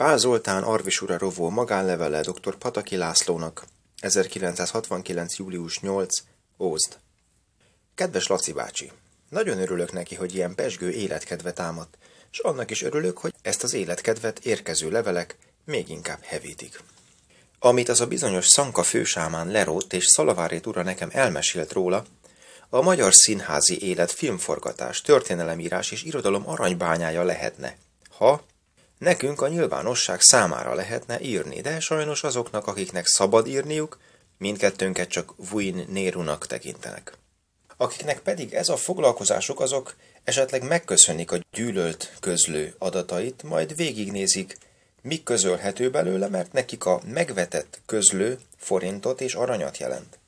Pál Zoltán Arvisura rovó magánlevele dr. Pataki Lászlónak 1969. július 8. Ózd. Kedves Laci bácsi! Nagyon örülök neki, hogy ilyen pesgő életkedve támadt, és annak is örülök, hogy ezt az életkedvet érkező levelek még inkább hevítik. Amit az a bizonyos Szanka fősámán lerót és Szalavárét ura nekem elmesélt róla, a magyar színházi élet filmforgatás, történelemírás és irodalom aranybányája lehetne, ha nekünk a nyilvánosság számára lehetne írni, de sajnos azoknak, akiknek szabad írniuk, mindkettőnket csak Vuin Nérunak tekintenek. Akiknek pedig ez a foglalkozásuk, azok esetleg megköszönik a gyűlölt közlő adatait, majd végignézik, mi közölhető belőle, mert nekik a megvetett közlő forintot és aranyat jelent.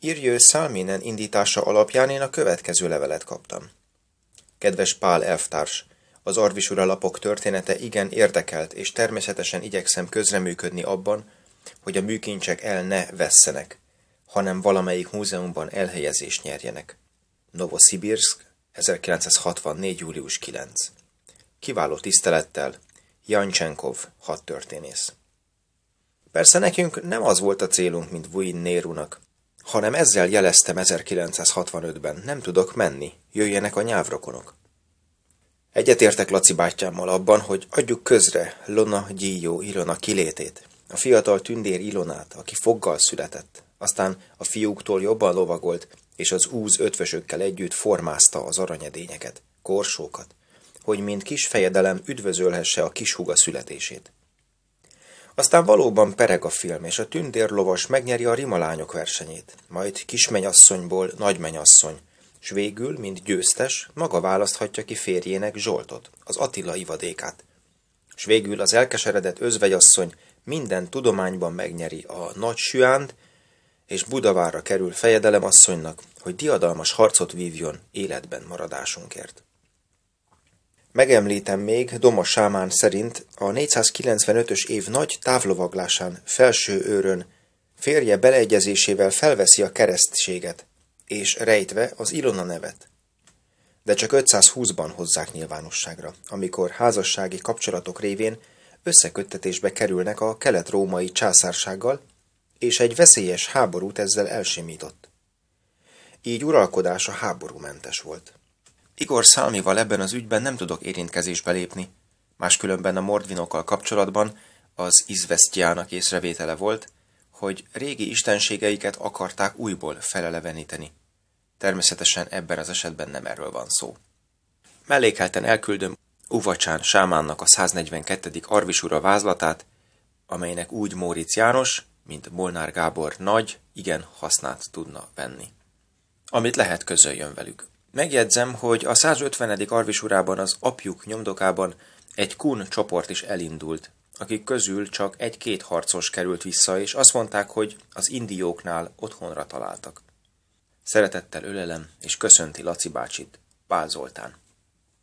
Írjő Szálminen indítása alapján én a következő levelet kaptam. Kedves Pál elvtárs, az orvisuralapok története igen érdekelt, és természetesen igyekszem közreműködni abban, hogy a műkincsek el ne vesszenek, hanem valamelyik múzeumban elhelyezést nyerjenek. Novosibirsk, 1964. július 9. Kiváló tisztelettel, Jancsenkov hadtörténész. Persze nekünk nem az volt a célunk, mint Vuin Nérunak, hanem ezzel jeleztem 1965-ben, nem tudok menni, jöjjenek a nyávrokonok. Egyetértek Laci bátyámmal abban, hogy adjuk közre Lona Gyíjó Ilona kilétét, a fiatal tündér Ilonát, aki foggal született, aztán a fiúktól jobban lovagolt, és az úz ötvösökkel együtt formázta az aranyedényeket, korsókat, hogy mint kis fejedelem üdvözölhesse a kis húga születését. Aztán valóban pereg a film, és a tündérlovas megnyeri a rimalányok versenyét, majd kismenyasszonyból nagymenyasszony, s végül, mint győztes, maga választhatja ki férjének Zsoltot, az Attila ivadékát. S végül az elkeseredett özvegyasszony minden tudományban megnyeri a nagy süánt, és Budavára kerül fejedelem asszonynak, hogy diadalmas harcot vívjon életben maradásunkért. Megemlítem még Doma Sámán szerint a 495-ös év nagy távlovaglásán felső őrön férje beleegyezésével felveszi a keresztséget, és rejtve az Ilona nevet. De csak 520-ban hozzák nyilvánosságra, amikor házassági kapcsolatok révén összeköttetésbe kerülnek a kelet-római császársággal, és egy veszélyes háborút ezzel elsimított. Így uralkodása háborúmentes volt. Igor Szálmival ebben az ügyben nem tudok érintkezésbe lépni, máskülönben a mordvinokkal kapcsolatban az izvesztjának észrevétele volt, hogy régi istenségeiket akarták újból feleleveníteni. Természetesen ebben az esetben nem erről van szó. Mellékelten elküldöm Uvacsán Sámánnak a 142. Arvisura vázlatát, amelynek úgy Móricz János, mint Molnár Gábor nagy, igen hasznát tudna venni. Amit lehet közöljön velük. Megjegyzem, hogy a 150. arvisurában az apjuk nyomdokában egy kun csoport is elindult, akik közül csak egy-két harcos került vissza, és azt mondták, hogy az indióknál otthonra találtak. Szeretettel ölelem és köszönti Laci bácsit, Pál Zoltán.